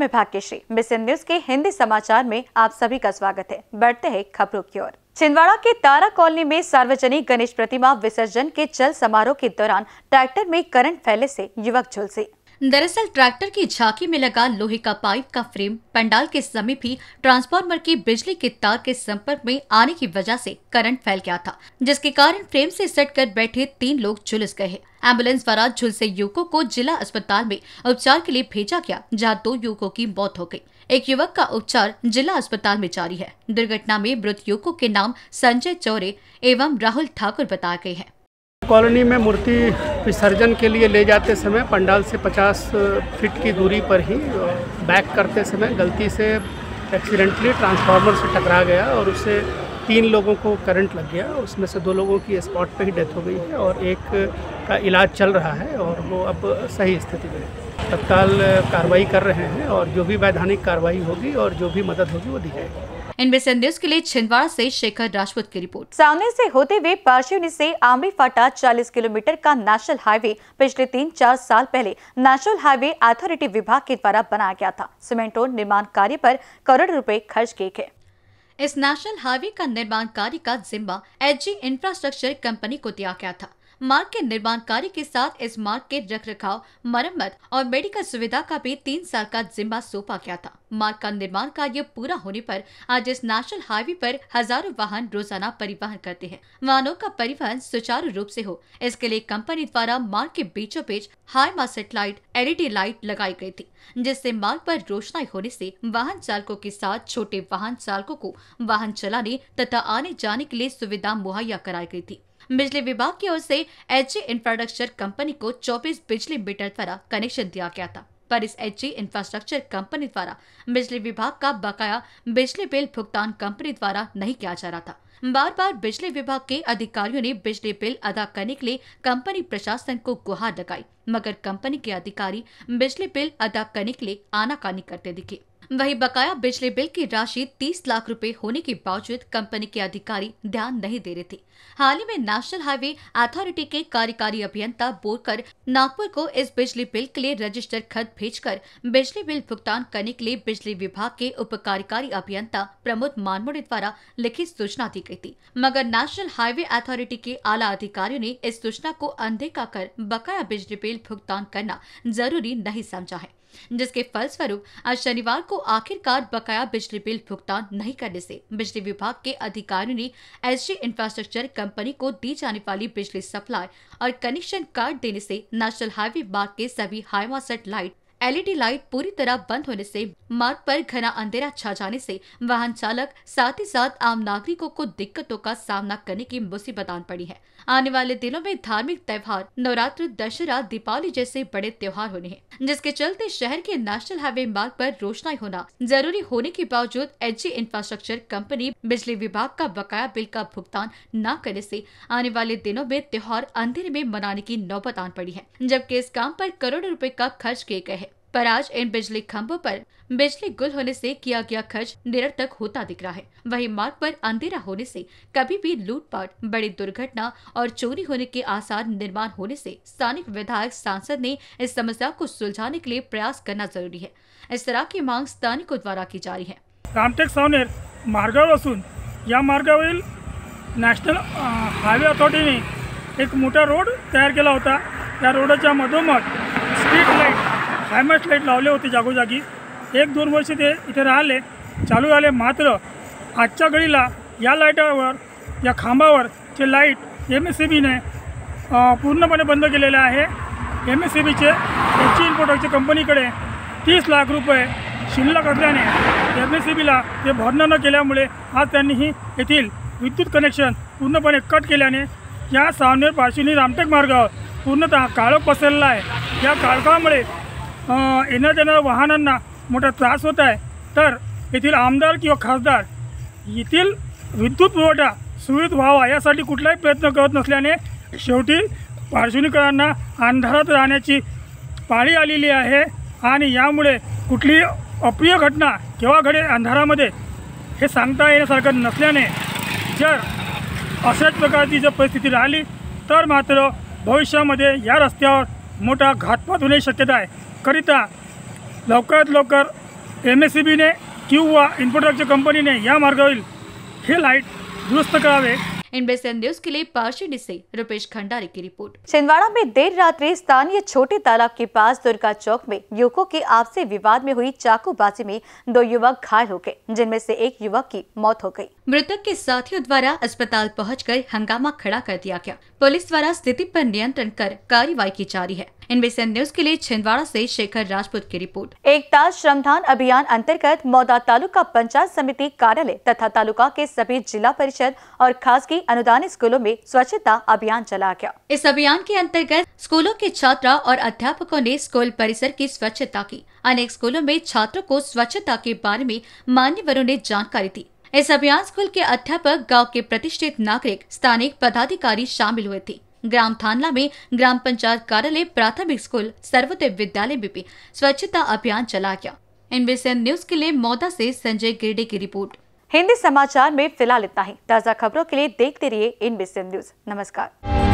मैं Bhagyashree mission news के हिंदी समाचार में आप सभी का स्वागत है बढ़ते हैं खबरों की ओर छिंदवाड़ा के तारा कॉलोनी में सार्वजनिक गणेश प्रतिमा विसर्जन के चल समारोह के दौरान ट्रैक्टर में करंट फैले से युवक झुलसे दरअसल ट्रैक्टर की झांकी में लगा लोहे का पाइप का फ्रेम पंडाल के समीप ही ट्रांसफार्मर की बिजली के तार के संपर्क में आने की वजह से करंट फैल गया था जिसके कारण फ्रेम से सट कर बैठे तीन लोग झुलस गए एम्बुलेंस द्वारा झुलसे युवकों को जिला अस्पताल में उपचार के लिए भेजा गया जहां दो युवकों की मौत हो गई एक युवक का उपचार जिला अस्पताल में जारी है दुर्घटना में मृत युवकों के नाम संजय चौरे एवं राहुल ठाकुर बताए गए हैं कॉलोनी में मूर्ति विसर्जन के लिए ले जाते समय पंडाल से 50 फीट की दूरी पर ही बैक करते समय गलती से एक्सीडेंटली ट्रांसफार्मर से टकरा गया और उससे तीन लोगों को करंट लग गया उसमें से दो लोगों की स्पॉट पे ही डेथ हो गई है और एक का इलाज चल रहा है और वो अब सही स्थिति में तत्काल कार्रवाई कर रहे हैं और जो भी वैधानिक कार्रवाई होगी और जो भी मदद होगी वो दी जाएगी इनमें से न्यूज के लिए छिंदवाड़ा से शेखर राजपूत की रिपोर्ट सामने से होते हुए पार्शिवनी से आमरी फाटा 40 किलोमीटर का नेशनल हाईवे पिछले तीन चार साल पहले नेशनल हाईवे अथॉरिटी विभाग के द्वारा बनाया गया था सीमेंट रोड निर्माण कार्य पर करोड़ रूपए खर्च किए गए इस नेशनल हाईवे का निर्माण कार्य का जिम्मा एच इंफ्रास्ट्रक्चर कंपनी को दिया गया था मार्ग के निर्माण कार्य के साथ इस मार्ग के रखरखाव मरम्मत और मेडिकल सुविधा का भी तीन साल का जिम्मा सौंपा गया था मार्ग का निर्माण कार्य पूरा होने पर आज इस नेशनल हाईवे पर हजारों वाहन रोजाना परिवहन करते हैं वाहनों का परिवहन सुचारू रूप से हो इसके लिए कंपनी द्वारा मार्ग के बीचों बीच high mast light LED light लगाई गई थी जिससे मार्ग पर रोशनाई होने से वाहन चालकों के साथ छोटे वाहन चालकों को वाहन चलाने तथा आने जाने के लिए सुविधा मुहैया कराई गई थी बिजली विभाग की ओर से एच इंफ्रास्ट्रक्चर कंपनी को चौबीस बिजली मीटर द्वारा कनेक्शन दिया गया था पर इस एच इंफ्रास्ट्रक्चर कंपनी द्वारा बिजली विभाग का बकाया बिजली बिल भुगतान कंपनी द्वारा नहीं किया जा रहा था बार बार बिजली विभाग के अधिकारियों ने बिजली बिल अदा करने के लिए कंपनी प्रशासन को गुहार लगाई मगर कंपनी के अधिकारी बिजली बिल अदा करने के लिए आनाकानी करते दिखे वहीं बकाया बिजली बिल की राशि 30 लाख रुपए होने के बावजूद कंपनी के अधिकारी ध्यान नहीं दे रहे थे हाल ही में नेशनल हाईवे अथॉरिटी के कार्यकारी अभियंता बोरकर नागपुर को इस बिजली बिल के लिए रजिस्टर खत भेज बिजली बिल भुगतान करने के लिए बिजली विभाग के उप कार्यकारी अभियंता प्रमोद मानमोड़े द्वारा लिखित सूचना दी गयी थी मगर नेशनल हाईवे अथॉरिटी के आला अधिकारियों ने इस सूचना को अनदेखा कर बकाया बिजली बिल भुगतान करना जरूरी नहीं समझा है जिसके फलस्वरूप आज शनिवार को आखिरकार बकाया बिजली बिल भुगतान नहीं करने से बिजली विभाग के अधिकारियों ने एस इंफ्रास्ट्रक्चर कंपनी को दी जाने वाली बिजली सप्लाई और कनेक्शन कार्ड देने से नेशनल हाईवे मार्ग के सभी set light LED light e पूरी तरह बंद होने से मार्ग पर घना अंधेरा छा जाने से वाहन चालक साथ ही साथ आम नागरिकों को दिक्कतों का सामना करने की मुसीबत आन पड़ी है आने वाले दिनों में धार्मिक त्यौहार नवरात्र दशहरा दीपावली जैसे बड़े त्योहार होने हैं जिसके चलते शहर के नेशनल हाईवे मार्ग पर रोशनाई होना जरूरी होने के बावजूद एच इंफ्रास्ट्रक्चर कंपनी बिजली विभाग का बकाया बिल का भुगतान न करने ऐसी आने वाले दिनों में त्योहार अंधेरे में मनाने की नौबत आन पड़ी है जबकि इस काम आरोप करोड़ों रूपए का खर्च किए गए हैं पर आज इन बिजली खम्भों पर बिजली गुल होने से किया गया खर्च निरर्थक होता दिख रहा है वहीं मार्ग पर अंधेरा होने से कभी भी लूटपाट बड़ी दुर्घटना और चोरी होने के आसार निर्माण होने से स्थानिक विधायक सांसद ने इस समस्या को सुलझाने के लिए प्रयास करना जरूरी है इस तरह की मांग स्थानिकों द्वारा की जा रही है रामटेक सावनेर मार्ग या मार्ग मार्गावरील हाईवे अथॉरिटी ने एक मोटा रोड तैयार किया होता त्या रोडाच्या मधोमध हॅमर्स लाईट लावले होते जागोजागी एक दोन वर्ष ते इथे राहिले चालू झाले मात्र आजच्या घडीला या लाईटावर या खांबावर जे लाईट एम एस सी बीने पूर्णपणे बंद केलेले आहे एम एस सी बीचे एच कंपनीकडे तीस लाख रुपये शिल्लक असल्याने एम एस सी बीला ते भरणं न केल्यामुळे आज त्यांनीही येथील विद्युत कनेक्शन पूर्णपणे कट केल्याने या सावनेर पारशिनी रामटेक मार्गावर पूर्णतः काळोख पसरला आहे या काळकामुळे येणार जाणाऱ्या वाहनांना मोठा त्रास होत आहे तर येथील आमदार किंवा खासदार येथील विद्युत पुरवठा सुरळीत व्हावा यासाठी कुठलाही प्रयत्न करत नसल्याने शेवटी पार्श्वनीकरांना अंधारात राहण्याची पाळी आलेली आहे आणि यामुळे कुठली अप्रिय घटना केव्हा घडेल अंधारामध्ये हे सांगता येण्यासारखं नसल्याने जर अशाच प्रकारची जर परिस्थिती राहिली तर मात्र भविष्यामध्ये या रस्त्यावर मोठा घातपात होण्याची शक्यता आहे करिता लवकर लवकर एम एस सी कि किंवा कंपनी ने या मार्ग हे लाइट दुरुस्त करावे इनबेसन न्यूज के लिए पारशीडी से रुपेश खंडारी की रिपोर्ट छिंदवाड़ा में देर रात्रि स्थानीय छोटे तालाब के पास दुर्गा चौक में युवकों के आपसी विवाद में हुई चाकूबाजी में दो युवक घायल हो गए जिनमें से एक युवक की मौत हो गई मृतक के साथियों द्वारा अस्पताल पहुंचकर हंगामा खड़ा कर दिया गया पुलिस द्वारा स्थिति पर नियंत्रण कर कार्यवाही की जा रही है इनबीसी न्यूज के लिए छिंदवाड़ा से शेखर राजपूत की रिपोर्ट एकता श्रमदान अभियान अंतर्गत मौदा तालुका पंचायत समिति कार्यालय तथा तालुका के सभी जिला परिषद और खासगी अनुदान स्कूलों में स्वच्छता अभियान चला गया इस अभियान के अंतर्गत स्कूलों के छात्रा और अध्यापकों ने स्कूल परिसर की स्वच्छता की अनेक स्कूलों में छात्रों को स्वच्छता के बारे में मान्यवरों ने जानकारी दी इस अभियान स्कूल के अध्यापक गांव के प्रतिष्ठित नागरिक स्थानिक पदाधिकारी शामिल हुए थे ग्राम थानला में ग्राम पंचायत कार्यालय प्राथमिक स्कूल सर्वोदय विद्यालय में भी स्वच्छता अभियान चला गया इनवेशन न्यूज के लिए मौदा से संजय गिरडे की रिपोर्ट हिंदी समाचार में फिलहाल इतना ही ताज़ा खबरों के लिए देखते रहिए इनवेशन न्यूज नमस्कार